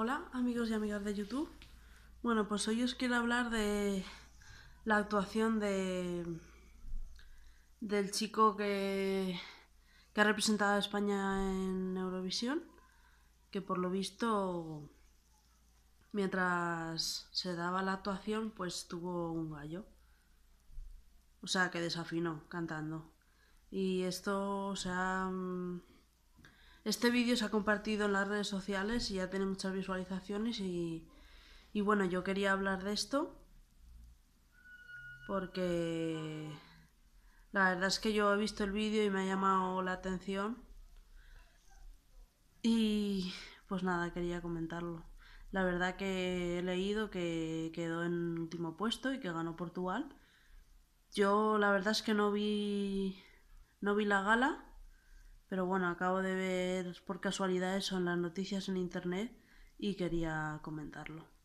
Hola amigos y amigas de YouTube. Bueno, pues hoy os quiero hablar de la actuación de del chico que, que ha representado a España en Eurovisión, que por lo visto mientras se daba la actuación pues tuvo un gallo. O sea, que desafinó cantando. Y esto, o sea... Este vídeo se ha compartido en las redes sociales y ya tiene muchas visualizaciones y, bueno, yo quería hablar de esto porque la verdad es que yo he visto el vídeo y me ha llamado la atención y pues nada, quería comentarlo. La verdad que he leído que quedó en último puesto y que ganó Portugal. Yo la verdad es que no vi no vi la gala pero bueno, acabo de ver por casualidad eso en las noticias en internet y quería comentarlo.